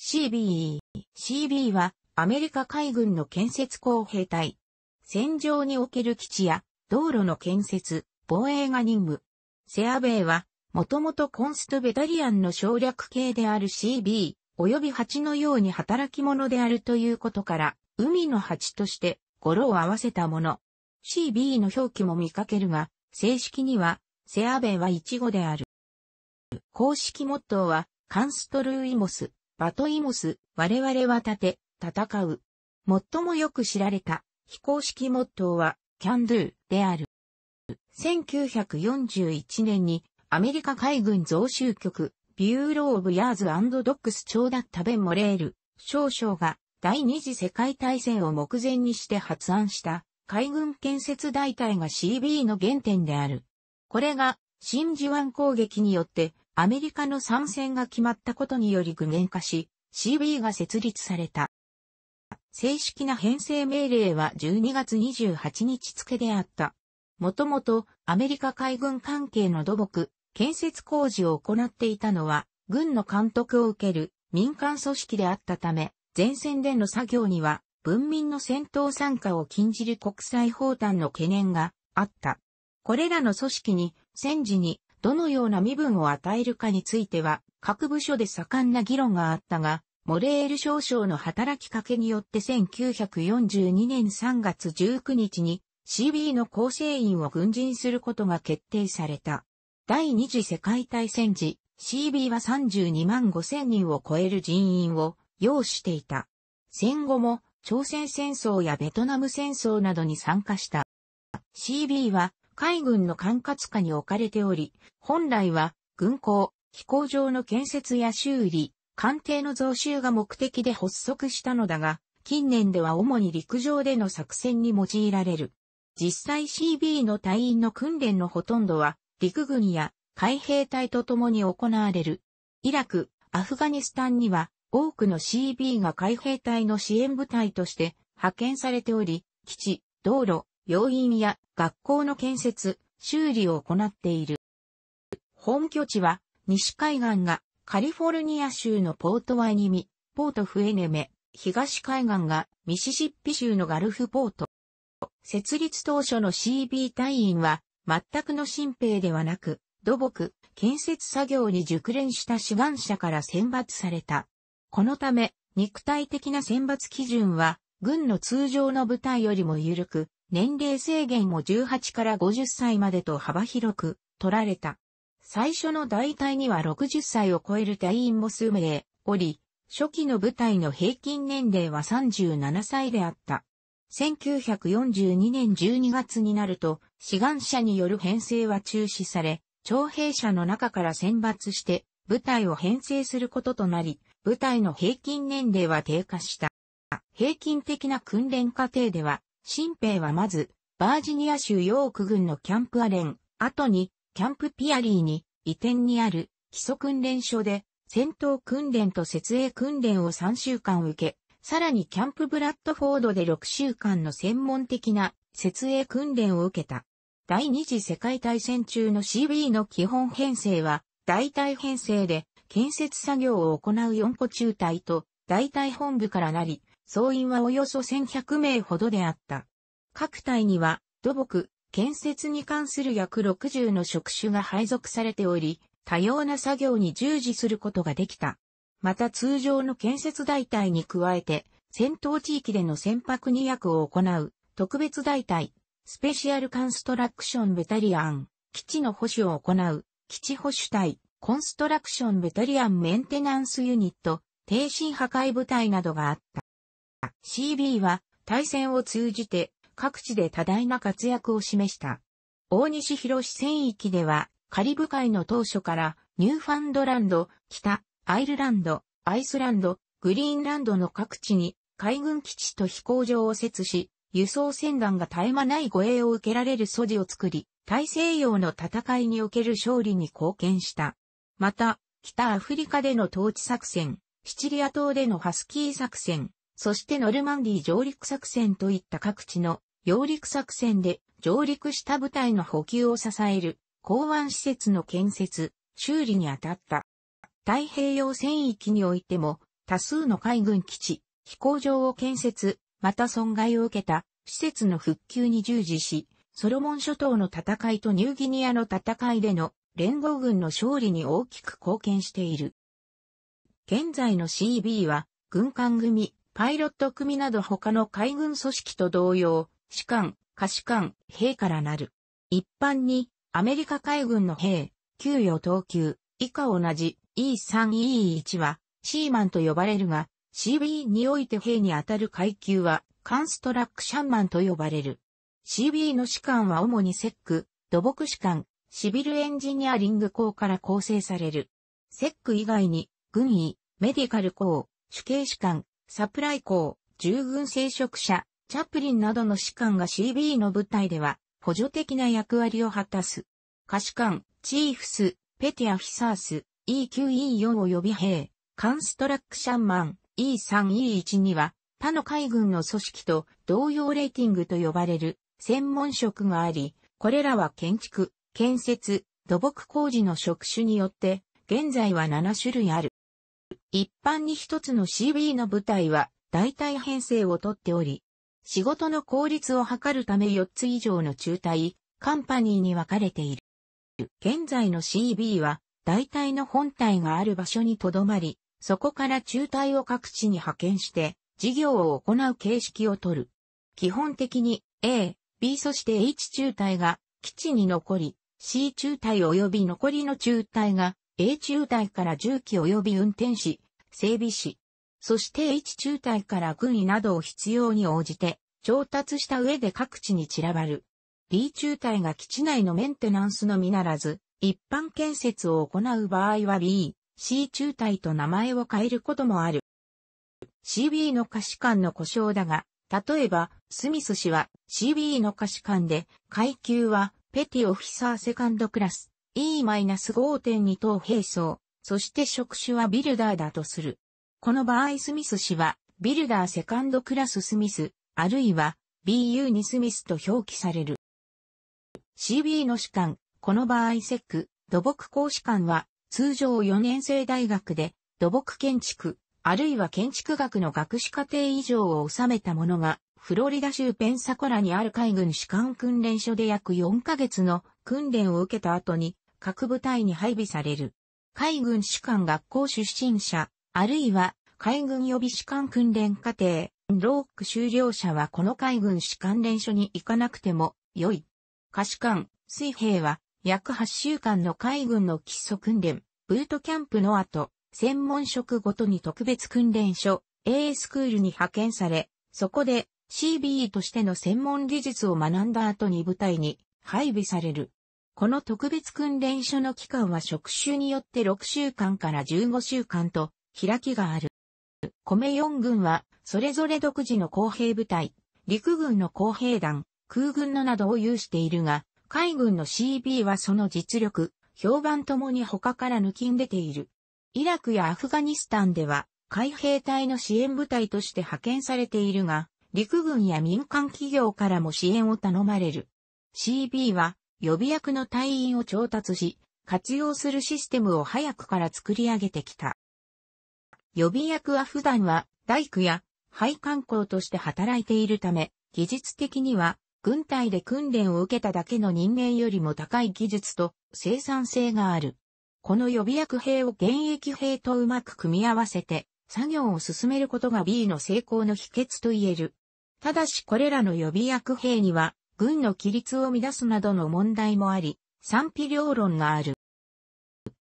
CBE。CB はアメリカ海軍の建設工兵隊。戦場における基地や道路の建設、防衛が任務。セアベイは、もともとコンストベタリアンの省略形である CB、及び蜂のように働き者であるということから、海の蜂として語呂を合わせたもの。CB の表記も見かけるが、正式には、セアベイはイチゴである。公式モットーは、カンストルーイモス。バトイモス、我々は立て、戦う。最もよく知られた非公式モットーは、キャンドゥーである。1941年にアメリカ海軍増収局、ビューロー・オブ・ヤーズ・アンド・ドックス長だったベン・モレール、少将が第二次世界大戦を目前にして発案した海軍建設大隊が CB の原点である。これが真珠湾攻撃によってアメリカの参戦が決まったことにより具現化し、CB が設立された。正式な編成命令は12月28日付であった。もともとアメリカ海軍関係の土木、建設工事を行っていたのは、軍の監督を受ける民間組織であったため、前線での作業には、文民の戦闘参加を禁じる国際法団の懸念があった。これらの組織に、戦時にどのような身分を与えるかについては、各部署で盛んな議論があったが、モレール少将の働きかけによって1942年3月19日に CB の構成員を軍人することが決定された。第二次世界大戦時、CB は32万5千人を超える人員を要していた。戦後も朝鮮戦争やベトナム戦争などに参加した。CB は海軍の管轄下に置かれており、本来は軍港、飛行場の建設や修理、艦艇の増収が目的で発足したのだが、近年では主に陸上での作戦に用いられる。実際 CB の隊員の訓練のほとんどは、陸軍や海兵隊と共に行われる。イラク、アフガニスタンには、多くの CB が海兵隊の支援部隊として派遣されており、基地、道路、要員や学校の建設、修理を行っている。本拠地は、西海岸がカリフォルニア州のポートワイニミ、ポートフエネメ、東海岸がミシシッピ州のガルフポート。設立当初の CB 隊員は、全くの新兵ではなく、土木、建設作業に熟練した志願者から選抜された。このため、肉体的な選抜基準は、軍の通常の部隊よりも緩く、年齢制限も18から50歳までと幅広く取られた。最初の大隊には60歳を超える隊員も数名おり、初期の部隊の平均年齢は37歳であった。1942年12月になると、志願者による編成は中止され、徴兵者の中から選抜して、部隊を編成することとなり、部隊の平均年齢は低下した。平均的な訓練過程では、新兵はまず、バージニア州ヨーク軍のキャンプアレン、後に、キャンプピアリーに、移転にある、基礎訓練所で、戦闘訓練と設営訓練を3週間受け、さらにキャンプブラッドフォードで6週間の専門的な設営訓練を受けた。第二次世界大戦中の CB の基本編成は、大隊編成で建設作業を行う4個中隊と大隊本部からなり、総員はおよそ1100名ほどであった。各隊には土木、建設に関する約60の職種が配属されており、多様な作業に従事することができた。また通常の建設大隊に加えて、戦闘地域での船舶2役を行う特別大隊、スペシャルカンストラクションベタリアン、基地の保守を行う基地保守隊、コンストラクションベタリアンメンテナンスユニット、低震破壊部隊などがあった。CB は対戦を通じて各地で多大な活躍を示した。大西広戦域ではカリブ海の当初からニューファンドランド、北、アイルランド、アイスランド、グリーンランドの各地に海軍基地と飛行場を設し、輸送船団が絶え間ない護衛を受けられる素地を作り、大西洋の戦いにおける勝利に貢献した。また、北アフリカでの統治作戦、シチリア島でのハスキー作戦、そしてノルマンディ上陸作戦といった各地の揚陸作戦で上陸した部隊の補給を支える港湾施設の建設、修理に当たった。太平洋戦域においても多数の海軍基地、飛行場を建設、また損害を受けた施設の復旧に従事し、ソロモン諸島の戦いとニューギニアの戦いでの連合軍の勝利に大きく貢献している。現在の CB は軍艦組、パイロット組など他の海軍組織と同様、士官、下士官、兵からなる。一般に、アメリカ海軍の兵、給与等級、以下同じ E3E1 は、シーマンと呼ばれるが、CB において兵にあたる階級は、カンストラックシャンマンと呼ばれる。CB の士官は主にセック、土木士官、シビルエンジニアリング校から構成される。セック以外に、軍医、メディカル校、主刑士官、サプライ校、従軍聖職者、チャプリンなどの士官が CB の部隊では補助的な役割を果たす。下士官、チーフス、ペティアフィサース、E9E4 及び兵、カンストラクシャンマン、E3E1 には他の海軍の組織と同様レーティングと呼ばれる専門職があり、これらは建築、建設、土木工事の職種によって、現在は7種類ある。一般に一つの CB の部隊は大体編成をとっており、仕事の効率を図るため4つ以上の中隊、カンパニーに分かれている。現在の CB は大体の本体がある場所に留まり、そこから中隊を各地に派遣して事業を行う形式をとる。基本的に A、B そして H 中隊が基地に残り、C 中隊及び残りの中隊が A 中隊から重機及び運転士、整備士、そして H 中隊から軍医などを必要に応じて、調達した上で各地に散らばる。B 中隊が基地内のメンテナンスのみならず、一般建設を行う場合は B、C 中隊と名前を変えることもある。CB の可視間の故障だが、例えば、スミス氏は CB の可視間で、階級はペティオフィサーセカンドクラス。E-5.2 等兵装、そして職種はビルダーだとする。この場合スミス氏は、ビルダーセカンドクラススミス、あるいは BU にスミスと表記される。CB の士官、この場合セック、土木工士官は、通常4年生大学で、土木建築、あるいは建築学の学士課程以上を収めたものが、フロリダ州ペンサコラにある海軍士官訓練所で約4ヶ月の訓練を受けた後に各部隊に配備される。海軍士官学校出身者、あるいは海軍予備士官訓練課程、ローク修了者はこの海軍士官練所に行かなくても良い。可士官、水兵は約8週間の海軍の基礎訓練、ブートキャンプの後、専門職ごとに特別訓練所、A スクールに派遣され、そこで CBE としての専門技術を学んだ後に部隊に配備される。この特別訓練所の期間は職種によって6週間から15週間と開きがある。米4軍はそれぞれ独自の公兵部隊、陸軍の公兵団、空軍のなどを有しているが、海軍の CB はその実力、評判ともに他から抜きん出ている。イラクやアフガニスタンでは海兵隊の支援部隊として派遣されているが、陸軍や民間企業からも支援を頼まれる。CB は予備役の隊員を調達し、活用するシステムを早くから作り上げてきた。予備役は普段は大工や配管工として働いているため、技術的には軍隊で訓練を受けただけの人間よりも高い技術と生産性がある。この予備役兵を現役兵とうまく組み合わせて作業を進めることが B の成功の秘訣と言える。ただしこれらの予備役兵には、軍の規律を乱すなどの問題もあり、賛否両論がある。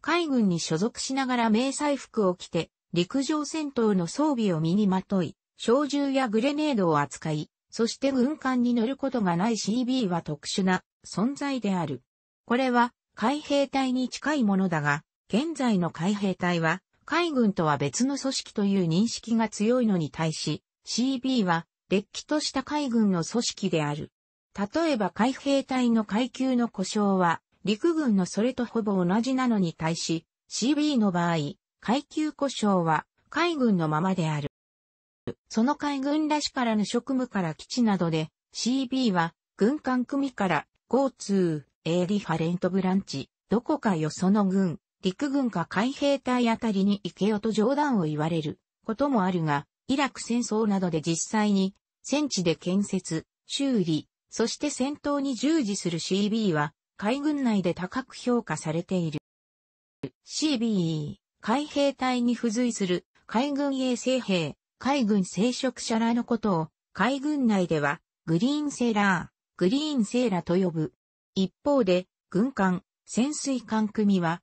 海軍に所属しながら迷彩服を着て、陸上戦闘の装備を身にまとい、小銃やグレネードを扱い、そして軍艦に乗ることがない CB は特殊な存在である。これは海兵隊に近いものだが、現在の海兵隊は海軍とは別の組織という認識が強いのに対し、CB は、れっきとした海軍の組織である。例えば海兵隊の階級の故障は、陸軍のそれとほぼ同じなのに対し、CB の場合、階級故障は、海軍のままである。その海軍らしからぬ職務から基地などで、CB は、軍艦組から、交通、リファレントブランチ、どこかよその軍、陸軍か海兵隊あたりに行けよと冗談を言われることもあるが、イラク戦争などで実際に戦地で建設、修理、そして戦闘に従事する CB は海軍内で高く評価されている。c b 海兵隊に付随する海軍衛生兵、海軍聖職者らのことを海軍内ではグリーンセーラー、グリーンセーラと呼ぶ。一方で軍艦、潜水艦組は